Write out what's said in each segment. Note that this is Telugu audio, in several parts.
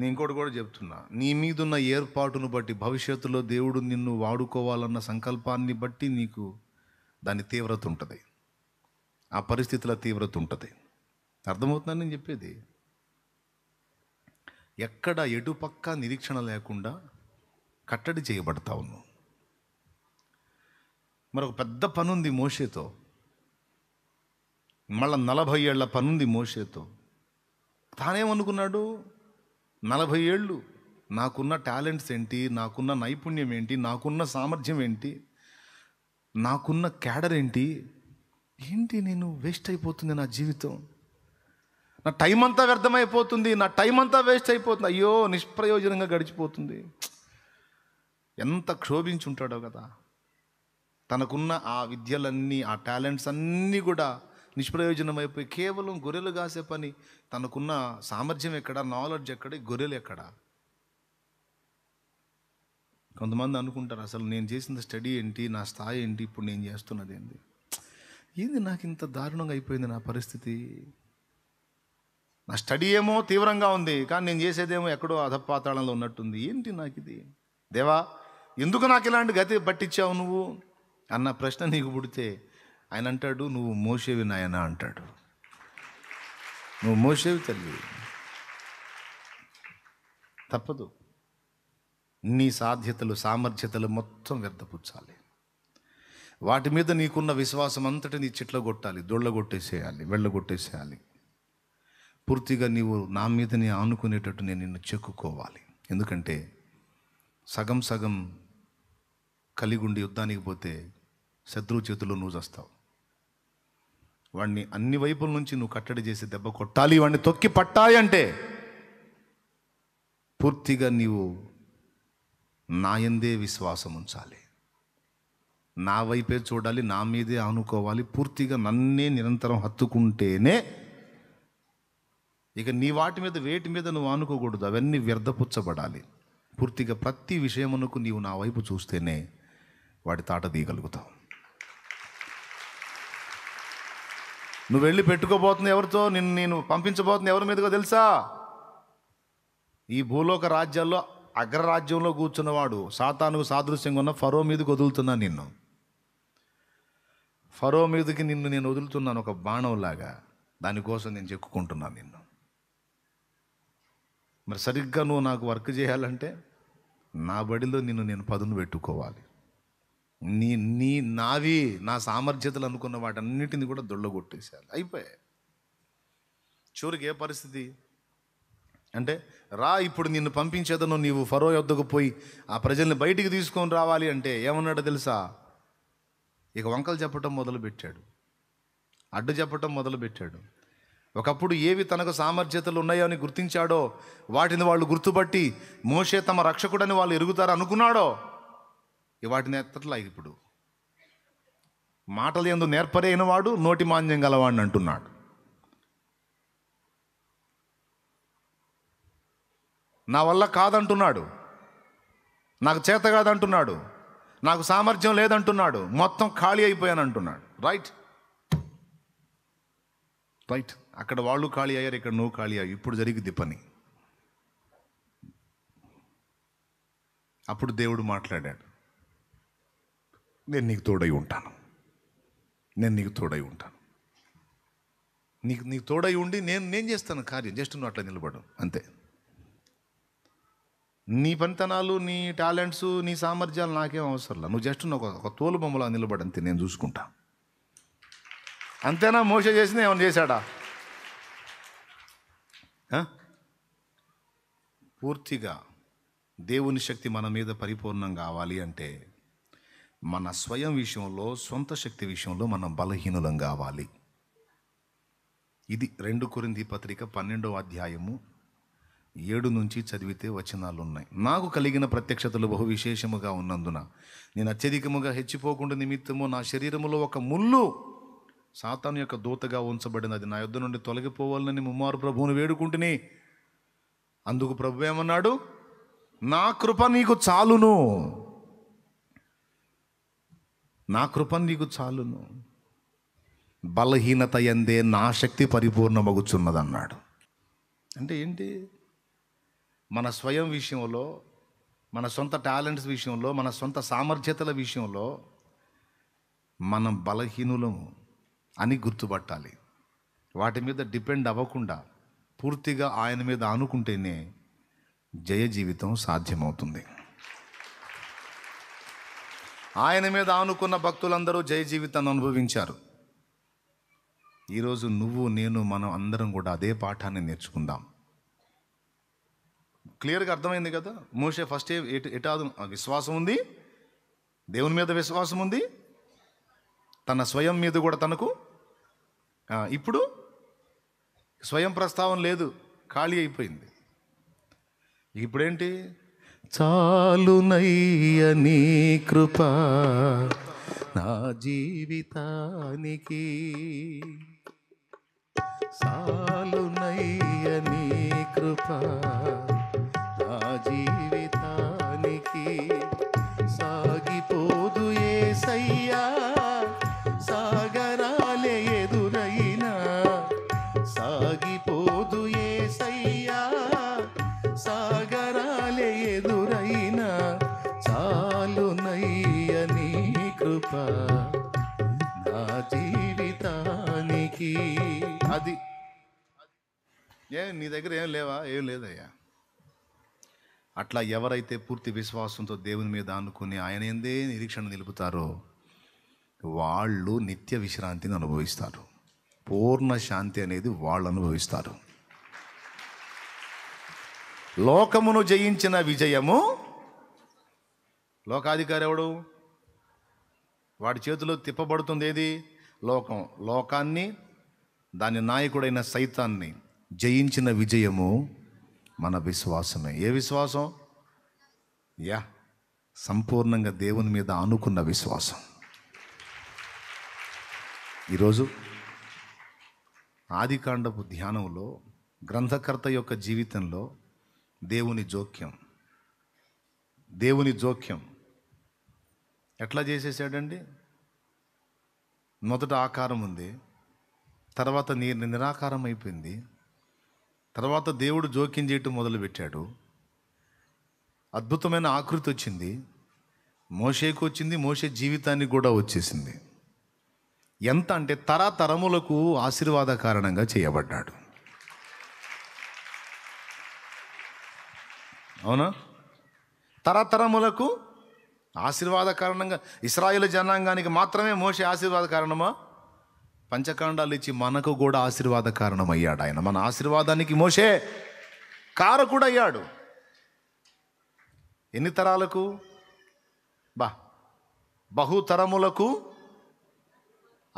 నేను ఇంకోటి కూడా చెప్తున్నా నీ మీదున్న ఏర్పాటును బట్టి భవిష్యత్తులో దేవుడు నిన్ను వాడుకోవాలన్న సంకల్పాన్ని బట్టి నీకు దాని తీవ్రత ఉంటుంది ఆ పరిస్థితుల తీవ్రత ఉంటుంది అర్థమవుతుందని నేను చెప్పేది ఎక్కడ ఎటుపక్క నిరీక్షణ లేకుండా కట్టడి చేయబడతా ఉన్నావు మరొక పెద్ద పనుంది మోషేతో మళ్ళా నలభై ఏళ్ల పనుంది మోషేతో తానేమనుకున్నాడు నలభై ఏళ్ళు నాకున్న టాలెంట్స్ ఏంటి నాకున్న నైపుణ్యం ఏంటి నాకున్న సామర్థ్యం ఏంటి నాకున్న క్యాడర్ ఏంటి ఏంటి నేను వేస్ట్ అయిపోతుంది నా జీవితం నా టైం అంతా వ్యర్థమైపోతుంది నా టైం అంతా వేస్ట్ అయిపోతుంది అయ్యో నిష్ప్రయోజనంగా గడిచిపోతుంది ఎంత క్షోభించుంటాడో కదా తనకున్న ఆ విద్యలన్నీ ఆ టాలెంట్స్ అన్నీ కూడా నిష్ప్రయోజనమైపోయి కేవలం గొర్రెలు కాసే పని తనకున్న సామర్థ్యం ఎక్కడ నాలెడ్జ్ ఎక్కడ గొర్రెలు ఎక్కడ కొంతమంది అనుకుంటారు అసలు నేను చేసిన స్టడీ ఏంటి నా స్థాయి ఏంటి ఇప్పుడు నేను చేస్తున్నది ఏంటి ఏంది నాకు ఇంత దారుణంగా అయిపోయింది నా పరిస్థితి నా స్టడీ ఏమో తీవ్రంగా ఉంది కానీ నేను చేసేదేమో ఎక్కడో అధపాతాళంలో ఉన్నట్టుంది ఏంటి నాకు ఇది దేవా ఎందుకు నాకు ఇలాంటి గతి పట్టించావు నువ్వు అన్న ప్రశ్న నీకు పుడితే ఆయన అంటాడు నువ్వు మోసేవి నాయన అంటాడు నువ్వు మోసేవి తల్లి తప్పదు నీ సాధ్యతలు సామర్థ్యతలు మొత్తం వ్యర్థపుచ్చాలి వాటి మీద నీకున్న విశ్వాసం అంతటి నీ చిట్లగొట్టాలి దొళ్ళగొట్టేసేయాలి వెళ్ళగొట్టేసేయాలి పూర్తిగా నీవు నా మీద నీ ఆనుకునేటట్టు నేను నిన్ను చెక్కుకోవాలి ఎందుకంటే సగం సగం కలిగుండి యుద్ధానికి పోతే శత్రువు చేతిలో నువ్వు చేస్తావు వాడిని అన్ని వైపుల నుంచి నువ్వు కట్టడి చేసి దెబ్బ కొట్టాలి వాడిని తొక్కి పట్టాలి అంటే పూర్తిగా నీవు నాయందే విశ్వాసం ఉంచాలి నా వైపే చూడాలి నా మీదే ఆనుకోవాలి పూర్తిగా నన్నే నిరంతరం హత్తుకుంటేనే ఇక నీ వాటి మీద వేటి మీద నువ్వు ఆనుకోకూడదు అవన్నీ వ్యర్థపుచ్చబడాలి పూర్తిగా ప్రతి విషయమునకు నీవు నా వైపు చూస్తేనే వాటి తాట తీయగలుగుతావు నువ్వు వెళ్ళి పెట్టుకోబోతుంది ఎవరితో నిన్ను నేను పంపించబోతుంది ఎవరి మీదుగా తెలుసా ఈ భూలోక రాజ్యాల్లో అగ్రరాజ్యంలో కూర్చున్నవాడు సాతానుకు సాదృశ్యంగా ఉన్న ఫరో మీదకి వదులుతున్నాను నిన్ను ఫరో మీదకి నిన్ను నేను వదులుతున్నాను ఒక బాణంలాగా దానికోసం నేను చెక్కుంటున్నాను నిన్ను మరి సరిగ్గా నువ్వు నాకు వర్క్ చేయాలంటే నా బడిలో నిన్ను నేను పదును పెట్టుకోవాలి నీ నీ నావి నా సామర్థ్యతలు అనుకున్న వాటన్నిటిని కూడా దొళ్ళగొట్టేసేయాలి అయిపోయాయి చివరికి ఏ పరిస్థితి అంటే రా ఇప్పుడు నిన్ను పంపించేదను నీవు ఫరో యొద్దకు పోయి ఆ ప్రజల్ని బయటికి తీసుకొని రావాలి అంటే ఏమన్నాడో తెలుసా ఇక వంకలు చెప్పటం మొదలుపెట్టాడు అడ్డు చెప్పటం మొదలుపెట్టాడు ఒకప్పుడు ఏవి తనకు సామర్థ్యతలు ఉన్నాయో అని గుర్తించాడో వాటిని వాళ్ళు గుర్తుపట్టి మోసే తమ రక్షకుడని వాళ్ళు ఎరుగుతారు అనుకున్నాడో వాటిని ఎత్తట్లా ఇప్పుడు మాటలు ఎందు నేర్పరైన వాడు నోటి మాంద్యం గలవాడిని అంటున్నాడు నా వల్ల కాదంటున్నాడు నాకు చేత కాదంటున్నాడు నాకు సామర్థ్యం లేదంటున్నాడు మొత్తం ఖాళీ అయిపోయాను అంటున్నాడు రైట్ రైట్ అక్కడ వాళ్ళు ఖాళీ అయ్యారు ఇక్కడ నువ్వు ఖాళీ అయ్యారు ఇప్పుడు జరిగింది పని అప్పుడు దేవుడు మాట్లాడాడు నేను నీకు తోడై ఉంటాను నేను నీకు తోడై ఉంటాను నీకు నీకు తోడై ఉండి నేను నేను చేస్తాను కార్యం జస్ట్ నువ్వు అట్లా నిలబడు అంతే నీ పనితనాలు నీ టాలెంట్స్ నీ సామర్థ్యాలు నాకేం అవసరం నువ్వు జస్ట్ నువ్వు ఒక తోలు బొమ్మలా నిలబడి అంతే నేను చూసుకుంటా అంతేనా మోస చేసింది ఏమైనా చేశాడా పూర్తిగా దేవుని శక్తి మన మీద పరిపూర్ణం కావాలి అంటే మన స్వయం విషయంలో సొంత శక్తి విషయంలో మనం బలహీనులం కావాలి ఇది రెండు కొరింది పత్రిక పన్నెండవ అధ్యాయము ఏడు నుంచి చదివితే వచనాలు ఉన్నాయి నాకు కలిగిన ప్రత్యక్షతలు బహు విశేషముగా ఉన్నందున నేను అత్యధికముగా హెచ్చిపోకుండా నిమిత్తము నా శరీరములో ఒక ముళ్ళు సాతాను యొక్క దూతగా ఉంచబడినది నా యుద్ధ నుండి తొలగిపోవాలని ముమ్మారు ప్రభువును వేడుకుంటుని అందుకు ప్రభు ఏమన్నాడు నా కృప నీకు చాలును నా కృప నీకు చాలును బలహీనత ఎందే నా శక్తి పరిపూర్ణమగుచున్నదన్నాడు అంటే ఏంటి మన స్వయం విషయంలో మన సొంత టాలెంట్స్ విషయంలో మన సొంత సామర్థ్యతల విషయంలో మనం బలహీనులము అని గుర్తుపట్టాలి వాటి మీద డిపెండ్ అవ్వకుండా పూర్తిగా ఆయన మీద ఆనుకుంటేనే జయ జీవితం సాధ్యమవుతుంది ఆయన మీద ఆనుకున్న భక్తులందరూ జయ జీవితాన్ని అనుభవించారు ఈరోజు నువ్వు నేను మనం అందరం కూడా అదే పాఠాన్ని నేర్చుకుందాం క్లియర్గా అర్థమైంది కదా మోషే ఫస్ట్ ఎటు ఎటాదు విశ్వాసం ఉంది దేవుని మీద విశ్వాసం ఉంది తన స్వయం మీద కూడా తనకు ఇప్పుడు స్వయం ప్రస్తావన లేదు ఖాళీ అయిపోయింది ఇప్పుడేంటి చాలునయ్య నీ కృప నా జీవితానికి చాలునయ్య నీ కృప నా జీవి అందరికీ అది ఏ నీ దగ్గర ఏం లేవా ఏం లేదయ్యా అట్లా ఎవరైతే పూర్తి విశ్వాసంతో దేవుని మీద అనుకుని ఆయన ఎందే నిరీక్షణ నిలుపుతారో వాళ్ళు నిత్య విశ్రాంతిని అనుభవిస్తారు పూర్ణ శాంతి అనేది వాళ్ళు అనుభవిస్తారు లోకమును జయించిన విజయము లోకాధికారి ఎవడు వాడి చేతిలో తిప్పబడుతుంది ఏది లోకం లోకాన్ని దాని నాయకుడైన సైతాన్ని జయించిన విజయము మన విశ్వాసమే ఏ విశ్వాసం యా సంపూర్ణంగా దేవుని మీద అనుకున్న విశ్వాసం ఈరోజు ఆదికాండపు ధ్యానంలో గ్రంథకర్త యొక్క జీవితంలో దేవుని జోక్యం దేవుని జోక్యం ఎట్లా చేసేసాడండి మొదట ఆకారం ఉంది తర్వాత నీ నిరాకారం అయిపోయింది తర్వాత దేవుడు జోక్యం చేయటం మొదలుపెట్టాడు అద్భుతమైన ఆకృతి వచ్చింది మోషేకు వచ్చింది మోసే జీవితానికి కూడా వచ్చేసింది ఎంత అంటే తరతరములకు ఆశీర్వాద కారణంగా చేయబడ్డాడు అవునా తరతరములకు ఆశీర్వాద కారణంగా ఇస్రాయిల్ జనాంగానికి మాత్రమే మోసే ఆశీర్వాద కారణమా పంచకాండాలు ఇచ్చి మనకు కూడా ఆశీర్వాద కారణమయ్యాడు ఆయన మన ఆశీర్వాదానికి మోసే కూడా అయ్యాడు ఎన్ని తరాలకు బా బహుతరములకు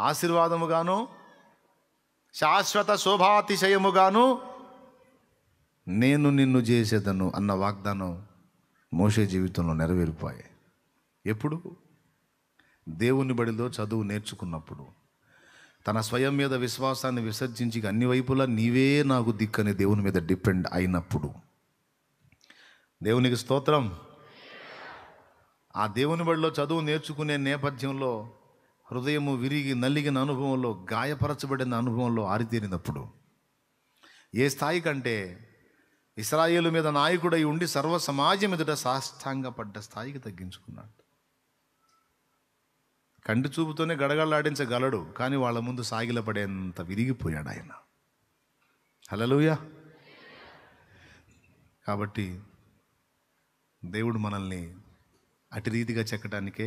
ఆశీర్వాదముగాను శాశ్వత శోభాతిశయముగాను నేను నిన్ను చేసేదను అన్న వాగ్దానం మోసే జీవితంలో నెరవేరిపోయాయి ఎప్పుడు దేవుని బడిలో చదువు నేర్చుకున్నప్పుడు తన స్వయం మీద విశ్వాసాన్ని విసర్జించి అన్ని వైపులా నీవే నాకు దిక్కని దేవుని మీద డిపెండ్ అయినప్పుడు దేవునికి స్తోత్రం ఆ దేవుని బడిలో చదువు నేర్చుకునే నేపథ్యంలో హృదయము విరిగి నలిగిన అనుభవంలో గాయపరచబడిన అనుభవంలో ఆరితేరినప్పుడు ఏ స్థాయి కంటే ఇస్రాయేలు మీద నాయకుడై ఉండి సర్వ సమాజం ఎదుట సాష్టాంగపడ్డ స్థాయికి తగ్గించుకున్నాడు కంటి చూపుతోనే గడగళ్ళాడించగలడు కానీ వాళ్ళ ముందు సాగిలపడేంత విరిగిపోయాడు ఆయన హలలుయా కాబట్టి దేవుడు మనల్ని అటు రీతిగా చెక్కడానికే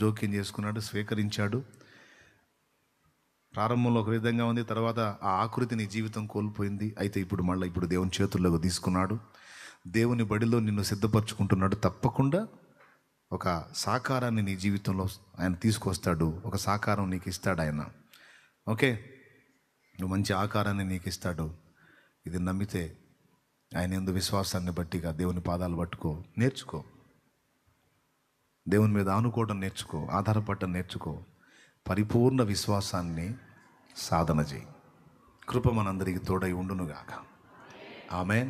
జోక్యం చేసుకున్నాడు స్వీకరించాడు ప్రారంభంలో ఒక విధంగా ఉంది తర్వాత ఆ ఆకృతి నీ జీవితం కోల్పోయింది అయితే ఇప్పుడు మళ్ళీ ఇప్పుడు దేవుని చేతుల్లోకి తీసుకున్నాడు దేవుని బడిలో నిన్ను సిద్ధపరచుకుంటున్నాడు తప్పకుండా ఒక సాకారాన్ని నీ జీవితంలో ఆయన తీసుకొస్తాడు ఒక సాకారం నీకు ఇస్తాడు ఆయన ఓకే నువ్వు మంచి ఆకారాన్ని నీకు ఇస్తాడు ఇది నమ్మితే ఆయన ఎందు విశ్వాసాన్ని బట్టిగా దేవుని పాదాలు పట్టుకో నేర్చుకో దేవుని మీద ఆనుకోవడం నేర్చుకో ఆధారపడటం నేర్చుకో పరిపూర్ణ విశ్వాసాన్ని సాధన చేయి కృప మనందరికీ తోడై ఉండునుగాక ఆమె